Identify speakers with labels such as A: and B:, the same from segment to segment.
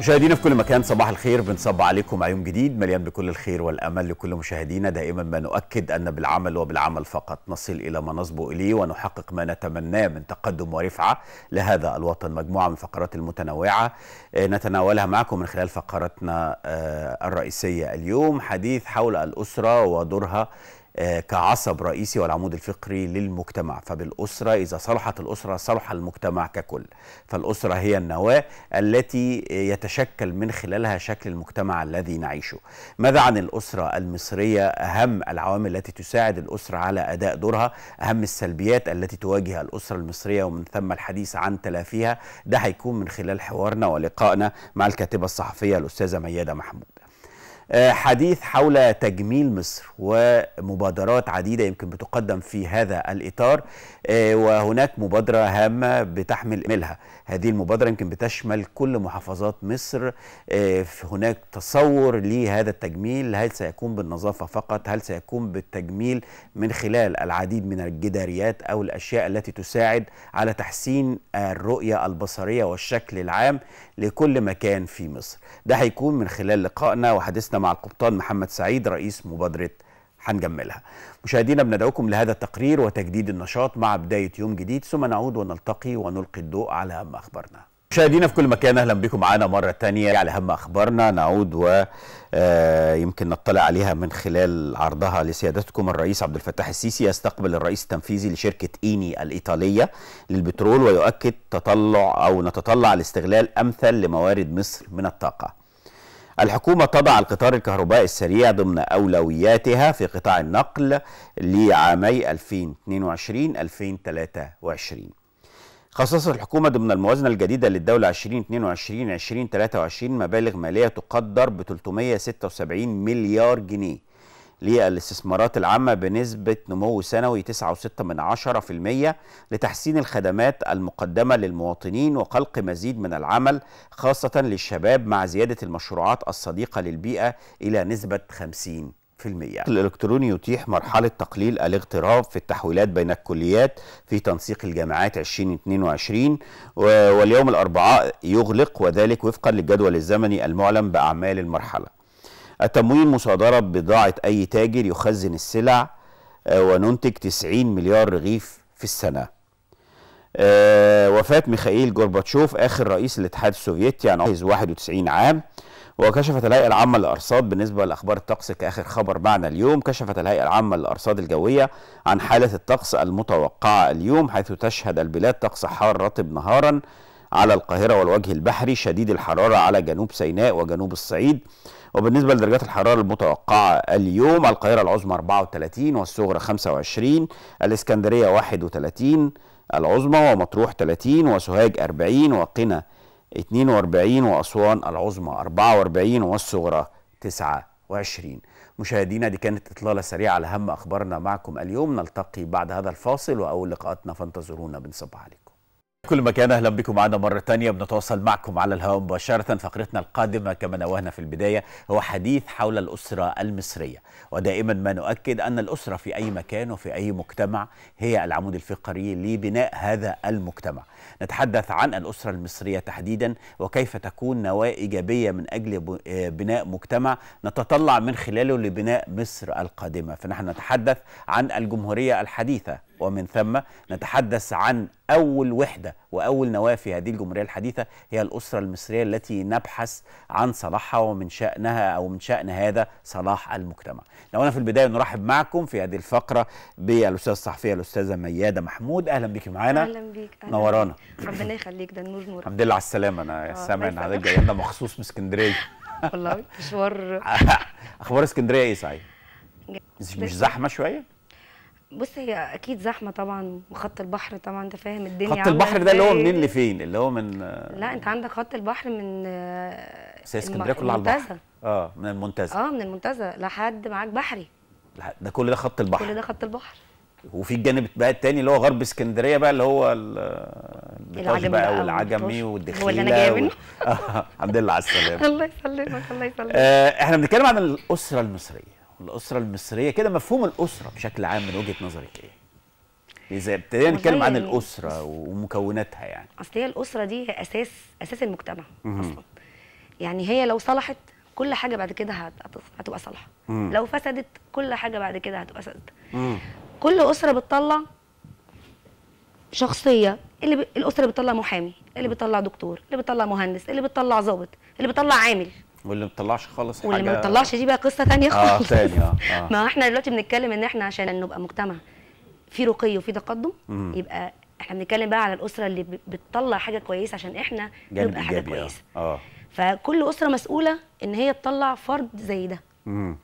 A: مشاهدينا في كل مكان صباح الخير بنصب عليكم عيون جديد مليان بكل الخير والامل لكل مشاهدينا دائما ما نؤكد ان بالعمل وبالعمل فقط نصل الى ما نصبو اليه ونحقق ما نتمناه من تقدم ورفعه لهذا الوطن مجموعه من فقرات المتنوعه آه، نتناولها معكم من خلال فقرتنا آه، الرئيسيه اليوم حديث حول الاسره ودورها آه، كعصب رئيسي والعمود الفقري للمجتمع فبالأسرة إذا صلحت الأسرة صلح المجتمع ككل فالأسرة هي النواة التي يتشكل من خلالها شكل المجتمع الذي نعيشه ماذا عن الأسرة المصرية أهم العوامل التي تساعد الأسرة على أداء دورها أهم السلبيات التي تواجه الأسرة المصرية ومن ثم الحديث عن تلافيها ده هيكون من خلال حوارنا ولقائنا مع الكاتبة الصحفية الأستاذة ميادة محمود آه، حديث حول تجميل مصر ومبادرات عديدة يمكن بتقدم في هذا الإطار آه، وهناك مبادرة هامة بتحمل إملها هذه المبادرة يمكن بتشمل كل محافظات مصر آه، هناك تصور لهذا التجميل هل سيكون بالنظافة فقط هل سيكون بالتجميل من خلال العديد من الجداريات أو الأشياء التي تساعد على تحسين الرؤية البصرية والشكل العام لكل مكان في مصر ده هيكون من خلال لقائنا وحديثنا مع القبطان محمد سعيد رئيس مبادرة هنجملها مشاهدينا بندعوكم لهذا التقرير وتجديد النشاط مع بداية يوم جديد ثم نعود ونلتقي ونلقي الضوء على أهم أخبارنا مشاهدينا في كل مكان اهلا بكم معانا مره تانية على اهم اخبارنا نعود و آه، يمكن نطلع عليها من خلال عرضها لسيادتكم الرئيس عبد الفتاح السيسي يستقبل الرئيس التنفيذي لشركه ايني الايطاليه للبترول ويؤكد تطلع او نتطلع لاستغلال امثل لموارد مصر من الطاقه. الحكومة تضع القطار الكهربائي السريع ضمن أولوياتها في قطاع النقل لعامي 2022 2023 خصصت الحكومة ضمن الموازنة الجديدة للدولة 2022-2023 مبالغ مالية تقدر ب 376 مليار جنيه للاستثمارات العامة بنسبة نمو سنوي 9.6% لتحسين الخدمات المقدمة للمواطنين وخلق مزيد من العمل خاصة للشباب مع زيادة المشروعات الصديقة للبيئة إلى نسبة 50 الإلكتروني يتيح مرحلة تقليل الاغتراب في التحويلات بين الكليات في تنسيق الجامعات 2022 واليوم الأربعاء يغلق وذلك وفقا للجدول الزمني المعلن بأعمال المرحلة التموين مصادرة بضاعة أي تاجر يخزن السلع آه، وننتج 90 مليار رغيف في السنة آه، وفاة ميخائيل جورباتشوف آخر رئيس الاتحاد السوفيتي عن عمره 91 عام وكشفت الهيئة العامة للأرصاد بالنسبة لأخبار الطقس كآخر خبر معنا اليوم كشفت الهيئة العامة للأرصاد الجوية عن حالة الطقس المتوقعة اليوم حيث تشهد البلاد طقس حار رطب نهارا على القاهرة والوجه البحري شديد الحرارة على جنوب سيناء وجنوب الصعيد وبالنسبة لدرجات الحرارة المتوقعة اليوم القاهرة العظمى 34 والصغرى 25 الإسكندرية 31 العظمى ومطروح 30 وسوهاج 40 وقنا 42 وأسوان العظمى 44 والصغرى 29 مشاهدينا دي كانت إطلالة سريعة على أهم أخبارنا معكم اليوم نلتقي بعد هذا الفاصل وأول لقاءاتنا فانتظرونا بنصب عليكم كل مكان اهلا بكم معنا مره تانية بنتواصل معكم على الهواء مباشره فقرتنا القادمه كما نوهنا في البدايه هو حديث حول الاسره المصريه ودائما ما نؤكد ان الاسره في اي مكان وفي اي مجتمع هي العمود الفقري لبناء هذا المجتمع نتحدث عن الاسره المصريه تحديدا وكيف تكون نواه ايجابيه من اجل آه، بناء مجتمع نتطلع من خلاله لبناء مصر القادمه فنحن نتحدث عن الجمهوريه الحديثه ومن ثم نتحدث عن أول وحدة وأول نواة في هذه الجمهورية الحديثة هي الأسرة المصرية التي نبحث عن صلاحها ومن شأنها أو من شأن هذا صلاح المجتمع لو في البداية نرحب معكم في هذه الفقرة بالأستاذ الصحفية الأستاذة ميادة محمود أهلا بك معانا أهلا أهلا نورانا ربنا
B: يخليك ده النور نور الحمد
A: لله على السلامة أنا آه، سامع إن حضرتك جاي لنا مخصوص من اسكندرية
B: والله مشوار
A: أخبار اسكندرية إيه صحيح؟ مش زحمة شوية؟
B: بص هي اكيد زحمه طبعا وخط البحر طبعا انت فاهم الدنيا خط البحر ده اللي هو منين
A: لفين اللي هو من
B: لا انت عندك خط البحر من آه، اسكندريه كلها على البحر
A: اه من المنتزه اه
B: من المنتزه لحد معاك بحري
A: ده كل ده خط البحر كل
B: ده خط البحر
A: وفي الجانب بقى الثاني اللي هو غرب اسكندريه بقى اللي هو العجمي
B: بقى والعجمي والدخيله هو اللي انا جايه منه
A: آه، الحمد لله على السلامه الله
C: يسلمك الله يسلمك آه،
A: احنا بنتكلم عن الاسره المصريه الاسره المصريه كده مفهوم الاسره بشكل عام من وجهه نظرك ايه اذا ابتدينا نتكلم عن الاسره ومكوناتها يعني
B: اصل هي الاسره دي هي اساس اساس المجتمع اصلا يعني هي لو صلحت كل حاجه بعد كده هتبقى صالحه لو فسدت كل حاجه بعد كده هتبقى فسدت كل اسره بتطلع شخصيه اللي ب... الاسره بتطلع محامي اللي بتطلع دكتور اللي بتطلع مهندس اللي بتطلع ظابط اللي بتطلع عامل
A: واللي ما بتطلعش خالص حاجه واللي ما بتطلعش
B: دي بقى قصه ثانيه آه، خالص اه ثانيه
A: اه, آه. ما
B: احنا دلوقتي بنتكلم ان احنا عشان نبقى مجتمع في رقي وفي تقدم مم. يبقى احنا بنتكلم بقى على الاسره اللي بتطلع حاجه كويسه عشان احنا
C: نبقى حاجه آه. كويسه آه.
B: اه فكل اسره مسؤوله ان هي تطلع فرد زي ده مم.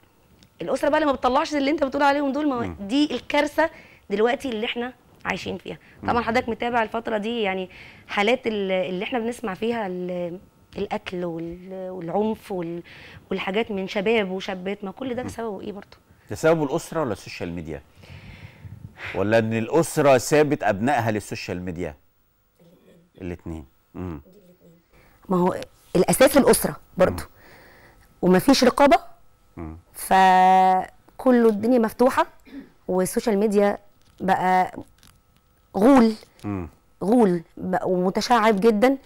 B: الاسره بقى اللي ما بتطلعش اللي انت بتقول عليهم دول ما مم. دي الكارثه دلوقتي اللي احنا عايشين فيها طبعا حضرتك متابع الفتره دي يعني حالات اللي احنا بنسمع فيها القتل والعنف والحاجات من شباب وشابات ما كل ده بسببه ايه برضه؟
A: ده سببه الاسره ولا السوشيال ميديا؟ ولا ان الاسره سابت ابنائها للسوشيال ميديا؟ الاثنين امم
B: ما هو الاساس الاسره برضه ومفيش رقابه مم. فكله الدنيا مفتوحه والسوشيال ميديا بقى غول مم. غول ومتشعب جدا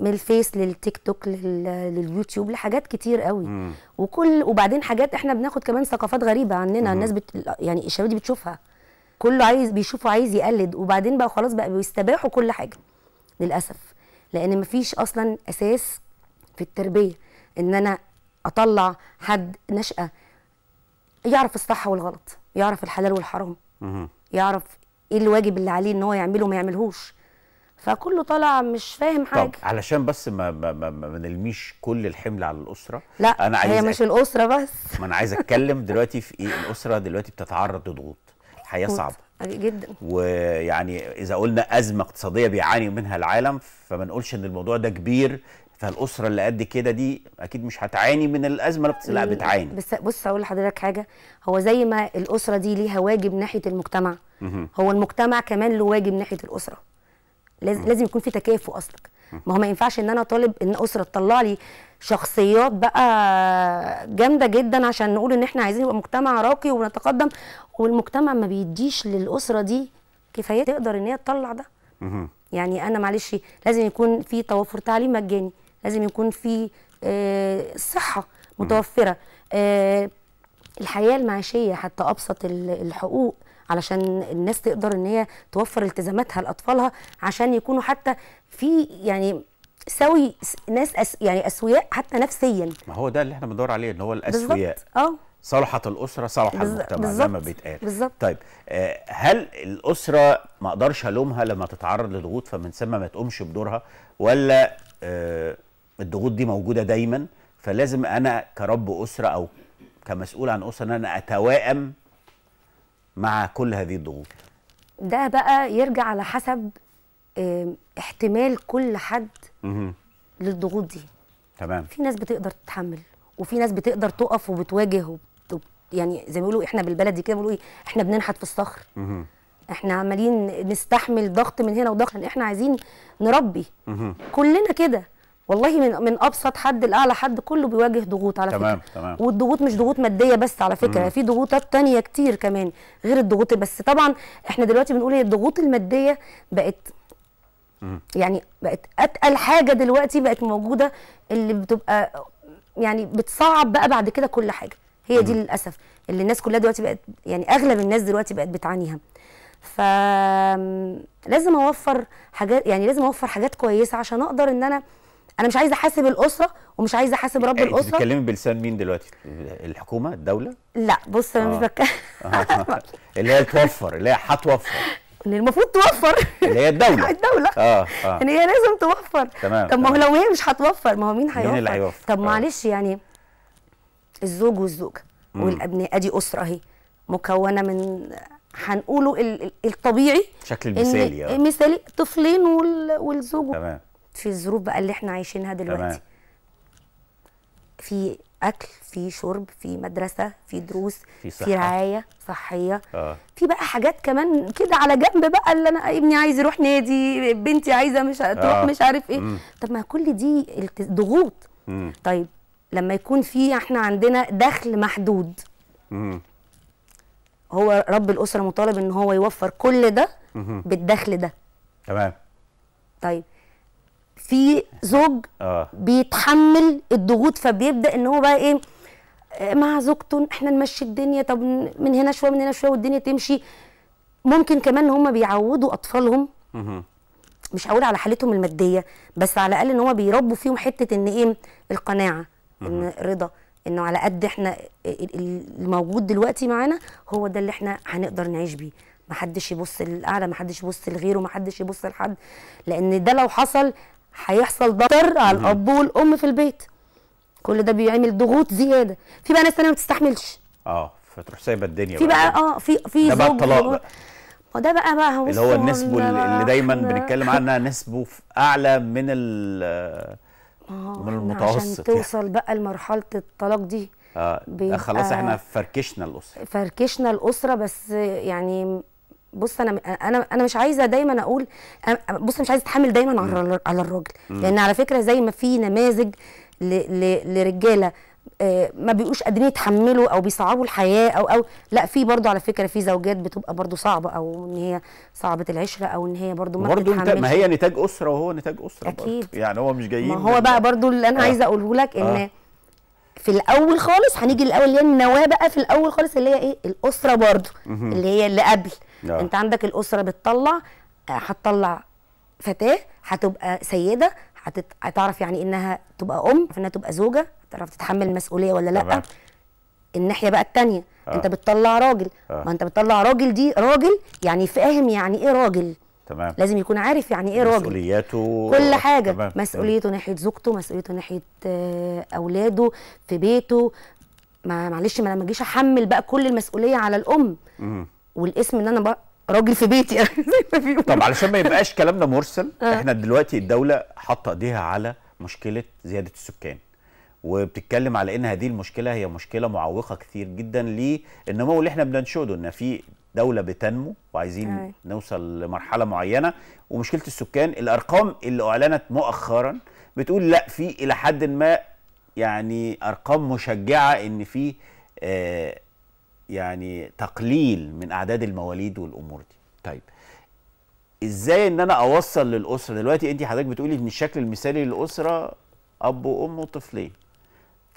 B: من الفيس للتيك توك لليوتيوب لحاجات كتير قوي مم. وكل وبعدين حاجات احنا بناخد كمان ثقافات غريبه عننا مم. الناس بت يعني الشباب دي بتشوفها كله عايز بيشوفه عايز يقلد وبعدين بقى خلاص بقى بيستباحوا كل حاجه للاسف لان مفيش اصلا اساس في التربيه ان انا اطلع حد نشأة يعرف الصح والغلط يعرف الحلال والحرام يعرف ايه الواجب اللي عليه ان هو يعمله وما يعملهوش فكله طالع مش فاهم حاجه طب
A: علشان بس ما ما ما, ما نلميش كل الحمل على الاسره لا انا عايز هي مش أك...
B: الاسره بس
A: ما انا عايز اتكلم دلوقتي في ايه الاسره دلوقتي بتتعرض لضغوط حياه صعبه جدا ويعني اذا قلنا ازمه اقتصاديه بيعاني منها العالم فما نقولش ان الموضوع ده كبير فالاسره اللي قد كده دي اكيد مش هتعاني من الازمه الاقتصاديه لا بتعاني
B: بس بص اقول لحضرتك حاجه هو زي ما الاسره دي ليها واجب ناحيه المجتمع هو المجتمع كمان له واجب ناحيه الاسره لازم, لازم يكون في تكافؤ اصلا ما هو ما ينفعش ان انا طالب ان اسره تطلع لي شخصيات بقى جامده جدا عشان نقول ان احنا عايزين نبقى مجتمع راقي ونتقدم والمجتمع ما بيديش للاسره دي كفايه تقدر ان هي تطلع ده يعني انا معلش لازم يكون في توفر تعليم مجاني لازم يكون في آه، صحه متوفره آه، الحياه المعيشيه حتى ابسط الحقوق علشان الناس تقدر ان هي توفر التزاماتها لاطفالها عشان يكونوا حتى في يعني سوي ناس أس يعني اسوياء حتى نفسيا
A: ما هو ده اللي احنا بندور عليه ان هو الاسوياء اه صلحت الاسره صلح المجتمع زي ما بيتقال بالظبط طيب آه، هل الاسره ما اقدرش الومها لما تتعرض لضغوط فمن ثم ما تقومش بدورها ولا آه، الضغوط دي موجوده دايما فلازم انا كرب اسره او كمسؤول عن اسره ان انا اتوائم مع كل هذه الضغوط
B: ده بقى يرجع على حسب آه، احتمال كل حد مه. للضغوط دي تمام في ناس بتقدر تتحمل وفي ناس بتقدر تقف وبتواجه وبت... يعني زي ما بيقولوا احنا بالبلدي كده بيقولوا ايه احنا بننحت في الصخر مه. احنا عمالين نستحمل ضغط من هنا وضغط احنا عايزين نربي مه. كلنا كده والله من من ابسط حد لاعلى حد كله بيواجه ضغوط على تمام فكره تمام. والضغوط مش ضغوط ماديه بس على فكره في ضغوطات تانية كتير كمان غير الضغوط بس طبعا احنا دلوقتي بنقول هي الضغوط الماديه بقت مم. يعني بقت اتقل حاجه دلوقتي بقت موجوده اللي بتبقى يعني بتصعب بقى بعد كده كل حاجه هي مم. دي للاسف اللي الناس كلها دلوقتي بقت يعني اغلب الناس دلوقتي بقت بتعانيها فلازم اوفر حاجات يعني لازم اوفر حاجات كويسه عشان اقدر ان انا انا مش عايزه احاسب الاسره ومش عايزه احاسب رب الاسره انت بتتكلمي
A: بلسان مين دلوقتي الحكومه الدوله
B: لا بص انا مش آه.
A: بتكلم اللي هي توفر اللي هي هتوفر
B: اللي المفروض توفر
A: اللي هي الدوله آه، الدوله اه اه يعني هي
B: لازم توفر تمام طب ما هو لو هي مش هتوفر ما هو مين هيوفر مين اللي هيوفر طب آه. معلش يعني الزوج والزوجه والابناء ادي اسره اهي مكونه من هنقوله الطبيعي شكل مثالي مثالي طفلين والزوج تمام في الظروف بقى اللي احنا عايشينها دلوقتي تمام. في اكل في شرب في مدرسه في دروس في, صحة. في رعايه صحيه آه. في بقى حاجات كمان كده على جنب بقى اللي انا ابني عايز يروح نادي بنتي عايزه مش تروح آه. مش عارف ايه مم. طب ما كل دي ضغوط طيب لما يكون في احنا عندنا دخل محدود مم. هو رب الاسره مطالب ان هو يوفر كل ده مم. بالدخل ده تمام طيب في زوج آه. بيتحمل الضغوط فبيبدا ان هو بقى ايه مع زوجته احنا نمشي الدنيا طب من هنا شويه من هنا شويه والدنيا تمشي ممكن كمان ان هم بيعودوا اطفالهم مش هقول على حالتهم الماديه بس على الاقل ان هم بيربوا فيهم حته ان ايه القناعه ان رضا انه على قد احنا الموجود دلوقتي معانا هو ده اللي احنا هنقدر نعيش بيه محدش يبص للاعلى محدش يبص لغيره محدش يبص لحد لان ده لو حصل هيحصل ضرر على الاب والام في البيت كل ده بيعمل ضغوط زياده في بقى ناس ثانيه ما بتستحملش
A: اه فتروح سايبه الدنيا في بقى, بقى اه في
B: في ده بقى الطلاق بقى ما ده بقى بقى هو اللي هو النسبه اللي دايما بنتكلم عنها
A: نسبه اعلى من ال
B: آه، من المتوسط عشان يعني. توصل يعني. بقى لمرحله الطلاق دي
A: آه خلاص احنا فركشنا الاسره
B: فركشنا الاسره بس يعني بص انا انا انا مش عايزه دايما اقول بص مش عايزه اتحمل دايما على على الراجل لان على فكره زي ما في نماذج لرجاله آه، ما بيبقوش قادرين يتحملوا او بيصعبوا الحياه او او لا في برضه على فكره في زوجات بتبقى برضه صعبه او ان هي صعبه العشره او ان هي برضه ما برضو انت ما هي
A: نتاج اسره وهو نتاج اسره اكيد برضو. يعني هو مش جايين ما هو
B: بقى برضه اللي انا آه. عايزه اقوله لك ان آه. في الاول خالص هنيجي الاول اللي هي النواه بقى في الاول خالص اللي هي ايه الاسره برضه اللي هي اللي قبل آه. انت عندك الاسره بتطلع آه، هتطلع فتاه هتبقى سيده هتعرف يعني انها تبقى ام انها تبقى زوجه تعرف تتحمل المسؤوليه ولا لا طبعا. الناحيه بقى الثانيه آه. انت بتطلع راجل آه. ما انت بتطلع راجل دي راجل يعني فاهم يعني ايه راجل تمام لازم يكون عارف يعني ايه راجل
A: مسؤولياته كل حاجه تمام. مسؤوليته تمام.
B: ناحيه زوجته مسؤوليته ناحيه آه، اولاده في بيته ما معلش ما انا ما اجيش احمل بقى كل المسؤوليه على الام مم. والاسم ان انا راجل في بيتي يعني
A: زي ما طب علشان ما يبقاش كلامنا مرسل آه. احنا دلوقتي الدوله حاطه ايديها على مشكله زياده السكان وبتتكلم على ان هذه المشكله هي مشكله معوقه كثير جدا للنمو اللي احنا بننشده ان في دوله بتنمو وعايزين أي. نوصل لمرحله معينه ومشكله السكان الارقام اللي اعلنت مؤخرا بتقول لا في الى حد ما يعني ارقام مشجعه ان في آه يعني تقليل من اعداد المواليد والامور دي طيب ازاي ان انا اوصل للاسره دلوقتي انت حضرتك بتقولي ان الشكل المثالي للاسره اب وام وطفلين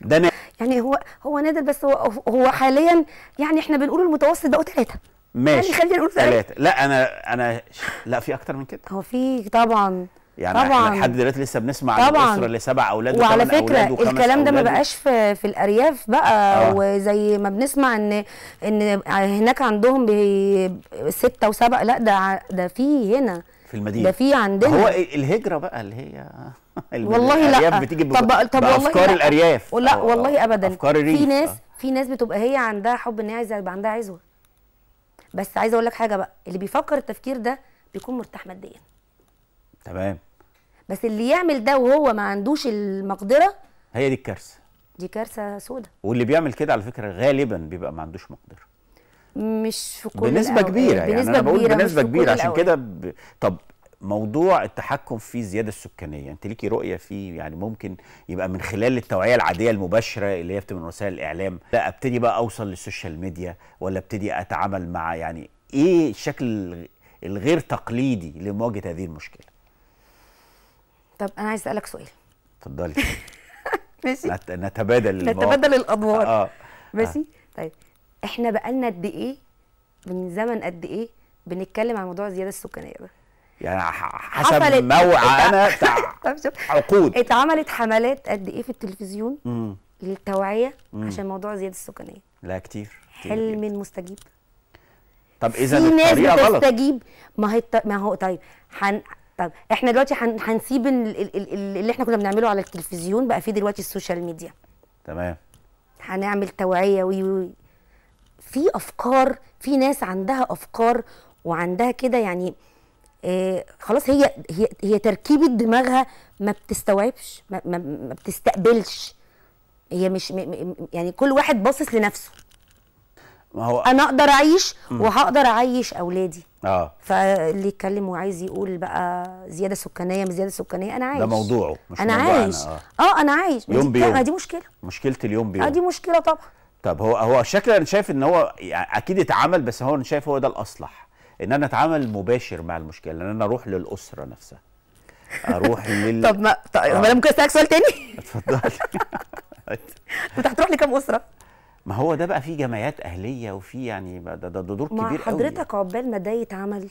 A: ده نادر يعني هو هو نادر بس هو هو حاليا
B: يعني احنا بنقول المتوسط بقوا ثلاثه
A: ماشي يعني خلينا نقول ثلاثه لا انا انا لا في اكتر من كده هو
B: في طبعا
A: يعني طبعا. احنا لحد دلوقتي لسه بنسمع عن الاسره اللي سبع اولاد وعلى فكره أولاد الكلام ده ما بقاش
B: في, في الارياف بقى آه. وزي ما بنسمع ان ان هناك عندهم سته وسبع لا ده ده في هنا في
A: المدينه ده في عندنا هو الهجره بقى اللي هي والله لا بتيجي طب طب والله افكار لا. الارياف لا أو آه، والله ابدا أفكار الريف. في ناس آه.
B: في ناس بتبقى هي عندها حب ان هي عايزه يبقى عندها عزوه بس عايزه اقول لك حاجه بقى اللي بيفكر التفكير ده بيكون مرتاح ماديا تمام بس اللي يعمل ده وهو ما عندوش المقدره
A: هي دي الكارثه
B: دي كارثه سودة
A: واللي بيعمل كده على فكره غالبا بيبقى ما عندوش مقدره
B: مش في كل بنسبه الأول. كبيره يعني بنسبة انا بقول بنسبه كبيره عشان كده
A: ب... طب موضوع التحكم في الزياده السكانيه انت ليكي رؤيه فيه يعني ممكن يبقى من خلال التوعيه العاديه المباشره اللي هي بتبقى من وسائل الاعلام لا ابتدي بقى اوصل للسوشيال ميديا ولا ابتدي اتعامل مع يعني ايه الشكل الغير تقليدي لمواجهه هذه المشكله
B: طب انا عايز اسالك سؤال اتفضلي ماشي
A: نتبادل نتبادل الادوار اه ماشي آه.
B: طيب احنا بقالنا قد ايه من زمن قد ايه بنتكلم عن موضوع الزياده السكانيه ده
A: يعني حسب موقع انا عقود
B: اتعملت حملات قد ايه في التلفزيون للتوعيه عشان موضوع الزياده السكانيه
A: لا كتير, كتير
B: حلم جدا. مستجيب
A: طب اذا الطريقه غلط في ناس بتستجيب
B: ما هي ما هو طيب حن... طب احنا دلوقتي هنسيب اللي احنا كنا بنعمله على التلفزيون بقى فيه دلوقتي السوشيال ميديا تمام هنعمل توعيه وي وي في افكار في ناس عندها افكار وعندها كده يعني إيه خلاص هي هي هي تركيبه دماغها ما بتستوعبش ما, ما, ما بتستقبلش هي مش يعني كل واحد باصص لنفسه
C: ما هو انا اقدر اعيش وهقدر
B: اعيش اولادي اه فاللي يتكلم وعايز يقول بقى زياده سكانيه مش زياده سكانيه انا عايش ده
A: موضوعه مش انا موضوع عايش أنا
B: آه. اه انا عايش يوم بيوم دي مشكله
A: مشكله اليوم آه، بيوم اه دي مشكله طبعا طب هو هو شكله انا شايف ان هو يعني اكيد اتعمل بس هو انا شايف هو ده الاصلح ان انا اتعامل مباشر مع المشكله ان انا اروح للاسره نفسها اروح لل طب ما طب آه. ما انا ممكن اسالك سؤال تاني اتفضلي انت هتروح لكام اسره؟ ما هو ده بقى في جمعيات اهليه وفي يعني ده, ده, دور كبير قوي مع يعني. حضرتك
B: عقبال ما ده يتعمل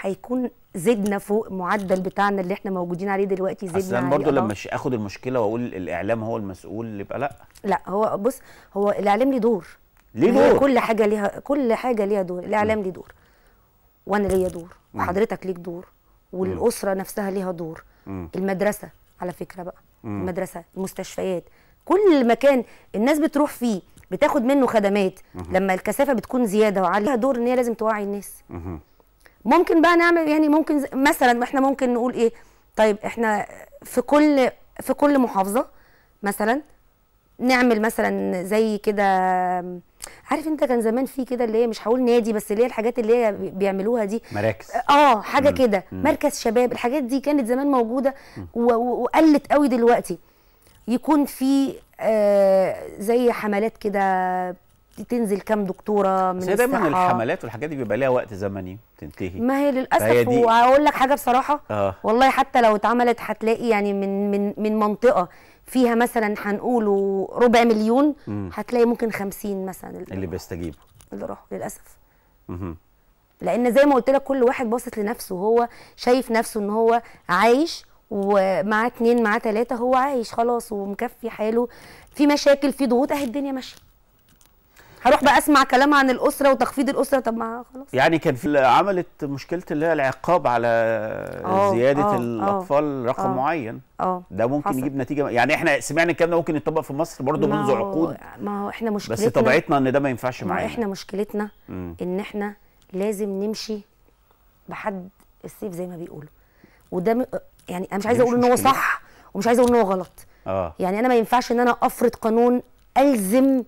B: هيكون زدنا فوق معدل بتاعنا اللي احنا موجودين عليه دلوقتي زدنا اصلا برضو لما
A: اخد المشكله واقول الاعلام هو المسؤول يبقى لا
B: لا هو بص هو الاعلام ليه دور
A: ليه دور كل
B: حاجه ليها كل حاجه ليها دور الاعلام ليه دور وانا ليا دور وحضرتك ليك دور والاسره نفسها ليها دور المدرسه على فكره بقى المدرسه المستشفيات كل مكان الناس بتروح فيه بتاخد منه خدمات لما الكثافه بتكون زياده وعليها دور ان هي لازم توعي الناس ممكن بقى نعمل يعني ممكن مثلا احنا ممكن نقول ايه طيب احنا في كل في كل محافظه مثلا نعمل مثلا زي كده عارف انت كان زمان في كده اللي هي مش هقول نادي بس اللي هي الحاجات اللي هي بيعملوها دي مراكز اه حاجه كده مركز شباب الحاجات دي كانت زمان موجوده وقلت قوي دلوقتي يكون في آه، زي حملات كده تنزل كام دكتوره من الصحه دايما الحملات
A: والحاجات دي بيبقى ليها وقت زمني تنتهي ما هي للاسف وهقول
B: لك حاجه بصراحه آه. والله حتى لو اتعملت هتلاقي يعني من من من منطقه فيها مثلا هنقوله ربع مليون هتلاقي ممكن 50 مثلا اللي,
A: اللي بيستجيبوا اللي راحوا للاسف مم.
B: لان زي ما قلت لك كل واحد باصص لنفسه هو شايف نفسه ان هو عايش ومعاه اتنين معاه تلاته هو عايش خلاص ومكفي حاله في مشاكل في ضغوط اهي الدنيا ماشيه هروح بقى اسمع كلام عن الاسره وتخفيض الاسره طب ما خلاص
A: يعني كان في عملت مشكله اللي هي العقاب على أوه زياده أوه آه. الاطفال رقم أوه معين اه ده ممكن حصل. يجيب نتيجه يعني احنا سمعنا الكلام ده ممكن يطبق في مصر برضه منذ عقود
B: ما هو احنا مشكلتنا بس طبيعتنا
A: ان ده ما ينفعش معانا احنا
B: مشكلتنا ان احنا لازم نمشي بحد السيف زي ما بيقولوا وده يعني انا مش عايزه اقول ان هو صح ومش عايزه اقول ان هو غلط اه يعني انا ما ينفعش ان انا افرض قانون الزم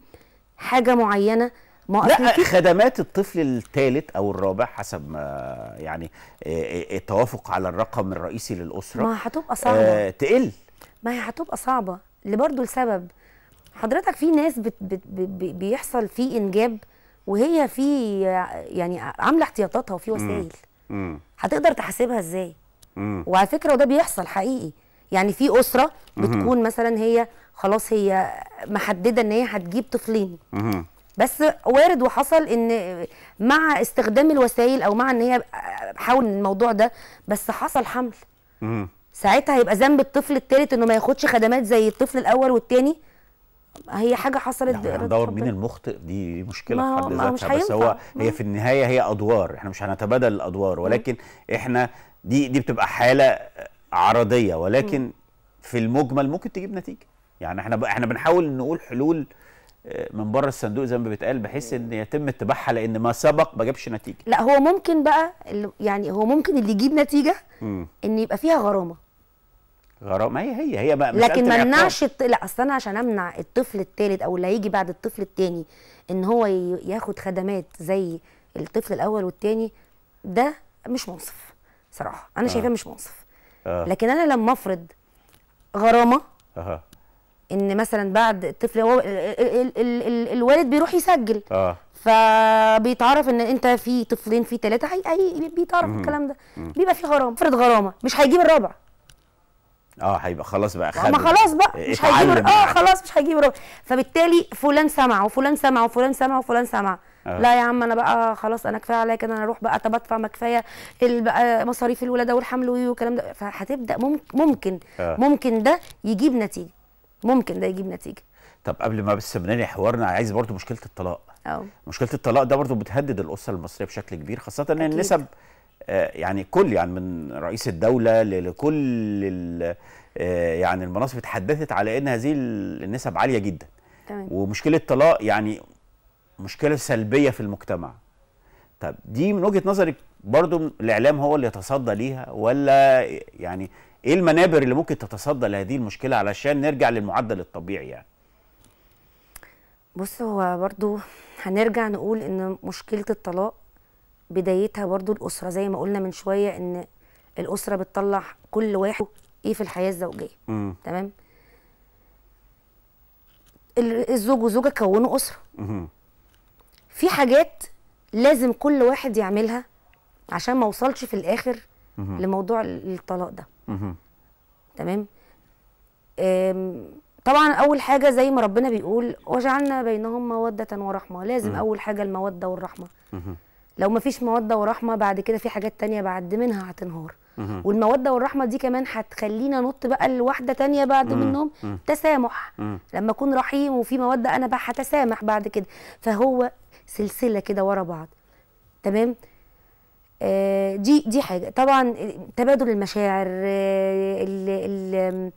B: حاجه معينه ما لا
A: خدمات الطفل الثالث او الرابع حسب ما يعني آه، آه، التوافق على الرقم الرئيسي للاسره ما هتبقى صعبه آه تقل
B: ما هي هتبقى صعبه لبرضه لسبب حضرتك في ناس بت بت بت بيحصل في انجاب وهي في يعني عامله احتياطاتها وفي وسائل هتقدر تحاسبها ازاي؟ وعلى فكره وده بيحصل حقيقي يعني في اسره بتكون مثلا هي خلاص هي محدده ان هي هتجيب طفلين بس وارد وحصل ان مع استخدام الوسائل او مع ان هي حاول الموضوع ده بس حصل حمل ساعتها هيبقى ذنب الطفل الثالث انه ما ياخدش خدمات زي الطفل الاول والثاني هي حاجه حصلت يعني
A: ندور مين المخطئ دي مشكله في حد ذاتها بس هو هي في النهايه هي ادوار احنا مش هنتبادل الادوار ولكن احنا دي دي بتبقى حاله عرضيه ولكن م. في المجمل ممكن تجيب نتيجه يعني احنا احنا بنحاول نقول حلول آه، من بره الصندوق زي ما بيتقال بحيث ان يتم اتباعها لان ما سبق ما جابش نتيجه
B: لا هو ممكن بقى يعني هو ممكن اللي يجيب نتيجه م. ان يبقى فيها غرامه
A: غرامه هي هي هي بقى لكن ما امنعش
B: الط... لا اصل انا عشان امنع الطفل الثالث او اللي هيجي بعد الطفل الثاني ان هو ياخد خدمات زي الطفل الاول والثاني ده مش منصف صراحه انا آه. شايفاه مش منصف آه. لكن انا لما افرض غرامه آه. ان مثلا بعد الطفل هو الوالد بيروح يسجل آه. فبيتعرف ان انت في طفلين في ثلاثه هي بيتعرف الكلام ده بيبقى في غرامه افرض غرامه مش هيجيب الرابع
A: اه هيبقى خلاص بقى خد ما خلاص بقى إيه، مش هيجيب
B: اه خلاص مش هيجيب الرابع فبالتالي فلان سمع وفلان سمع وفلان سمع وفلان سمع آه. لا يا عم انا بقى خلاص انا كفايه عليا كده انا اروح بقى طب ادفع ما كفايه مصاريف الولاده والحمل والكلام ده فهتبدا ممكن آه. ممكن ده يجيب نتيجه ممكن ده يجيب نتيجه
A: طب قبل ما بس بننهي حوارنا عايز برضو مشكله الطلاق أوه. مشكله الطلاق ده برضو بتهدد الاسره المصريه بشكل كبير خاصه ان النسب آه، يعني كل يعني من رئيس الدوله لكل آه، يعني المناصب اتحدثت على ان هذه النسب عاليه جدا تمام. ومشكله الطلاق يعني مشكله سلبيه في المجتمع طب دي من وجهه نظرك برضو الاعلام هو اللي يتصدى ليها ولا يعني ايه المنابر اللي ممكن تتصدى لهذه المشكله علشان نرجع للمعدل الطبيعي يعني
B: بص هو برضو هنرجع نقول ان مشكله الطلاق بدايتها برضو الاسره زي ما قلنا من شويه ان الاسره بتطلع كل واحد ايه في الحياه الزوجيه م. تمام الزوج وزوجه كونوا اسره م. في حاجات لازم كل واحد يعملها عشان ما اوصلش في الاخر مه. لموضوع الطلاق ده مه. تمام طبعا اول حاجه زي ما ربنا بيقول وجعلنا بينهم موده ورحمه لازم مه. اول حاجه الموده والرحمه مه. لو ما فيش موده ورحمه بعد كده في حاجات تانية بعد منها هتنهار والموده والرحمه دي كمان هتخلينا نط بقى لواحده تانية بعد منهم تسامح لما اكون رحيم وفي موده انا بقى هتسامح بعد كده فهو سلسله كده ورا بعض تمام آه، دي دي حاجه طبعا تبادل المشاعر آه، ال ال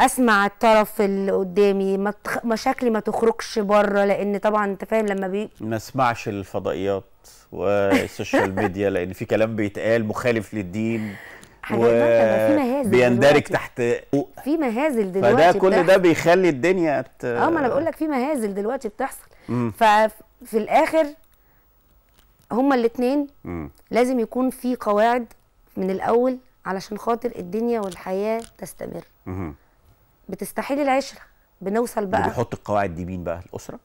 B: اسمع الطرف اللي قدامي ما مشاكلي ما تخرجش بره لان طبعا انت فاهم لما بي
A: ما اسمعش الفضائيات والسوشيال ميديا لان في كلام بيتقال مخالف للدين و... بيندرج تحت
B: في مهازل دلوقتي فده كل ده
A: بيخلي الدنيا ت... اه ما انا بقول
B: لك في مهازل دلوقتي بتحصل ف... في الاخر هما الاثنين لازم يكون في قواعد من الاول علشان خاطر الدنيا والحياه تستمر بتستحيل العشره بنوصل بقى اللي
A: بيحط القواعد دي مين بقى الاسره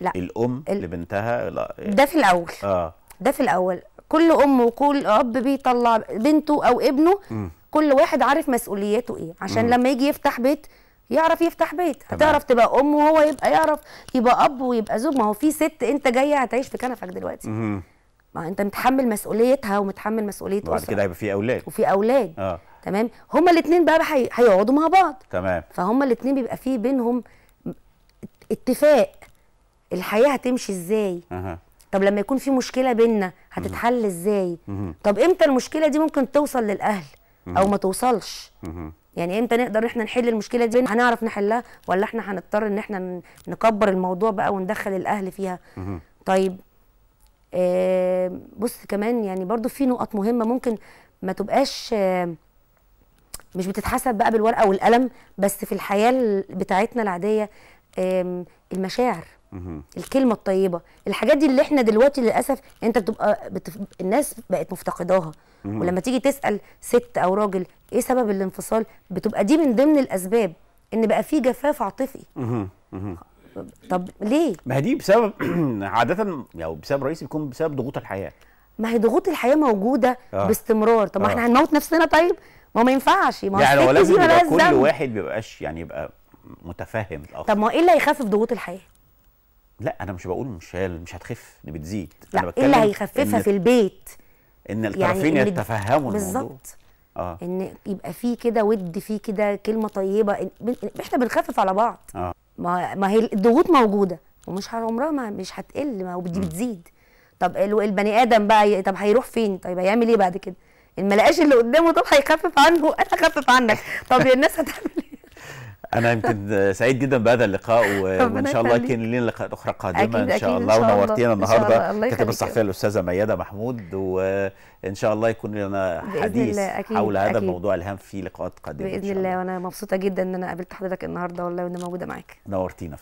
A: لا الام ال... لبنتها لا ده في الاول اه
B: ده في الاول كل ام وكل اب بيطلع بنته او ابنه مم. كل واحد عارف مسؤولياته ايه عشان مم. لما يجي يفتح بيت يعرف يفتح بيت تمام. هتعرف تبقى ام وهو يبقى يعرف يبقى اب ويبقى زوج ما هو في ست انت جايه هتعيش في كنفك دلوقتي ما انت متحمل مسؤوليتها ومتحمل مسؤوليه وبعد كده هيبقى في اولاد وفي اولاد اه تمام هما الاثنين بقى هيقعدوا مع بعض تمام فهما الاثنين بيبقى في بينهم اتفاق الحياه هتمشي ازاي أه. طب لما يكون في مشكله بينا هتتحل ازاي أه. طب امتى المشكله دي ممكن توصل للاهل أه. او ما توصلش أه. يعني امتى نقدر احنا نحل المشكله دي هنعرف نحلها ولا احنا هنضطر ان احنا نكبر الموضوع بقى وندخل الاهل فيها طيب آه، بص كمان يعني برضو في نقط مهمه ممكن ما تبقاش آه، مش بتتحسب بقى بالورقه والقلم بس في الحياه بتاعتنا العاديه المشاعر الكلمه الطيبه الحاجات دي اللي احنا دلوقتي للاسف انت بتبقى بتف... الناس بقت مفتقداها ولما تيجي تسال ست او راجل ايه سبب الانفصال بتبقى دي من ضمن الاسباب ان بقى في جفاف عاطفي
A: طب ليه ما هي دي بسبب عاده او يعني بسبب رئيسي بيكون بسبب ضغوط الحياه ما هي ضغوط الحياه موجوده آه. باستمرار طب ما آه. احنا هنموت نفسنا طيب ما ما ينفعش ما يعني هو لازم كل واحد بيبقاش يعني يبقى متفاهم الاخر طب
B: ما ايه اللي هيخفف ضغوط الحياه
A: لا انا مش بقول مش مش هتخف دي بتزيد لا انا إيه بتكلم اللي هيخففها في البيت ان الطرفين يعني يتفهموا الموضوع بالظبط آه.
B: ان يبقى في كده ود في كده كلمه طيبه احنا بنخفف على بعض آه. ما ما هي الضغوط موجوده ومش عمرها ما مش هتقل ما دي بتزيد طب البني ادم بقى طب هيروح فين طيب هيعمل ايه بعد كده ما لقاش اللي قدامه طب هيخفف عنه انا هخفف عنك طب الناس هتعمل ايه
A: انا يمكن سعيد جدا بهذا اللقاء وان شاء الله يكون لنا لقاءات اخرى قادمه أكيد إن, شاء أكيد الله. ونورتينا النهارده كاتبه الصحفيه الاستاذه مياده محمود وان شاء الله يكون لنا حديث أكيد حول هذا أكيد. الموضوع الهام في لقاءات قادمه باذن الله
B: وانا مبسوطه جدا ان انا قابلت حضرتك النهارده والله وان موجوده معاك
A: نورتينا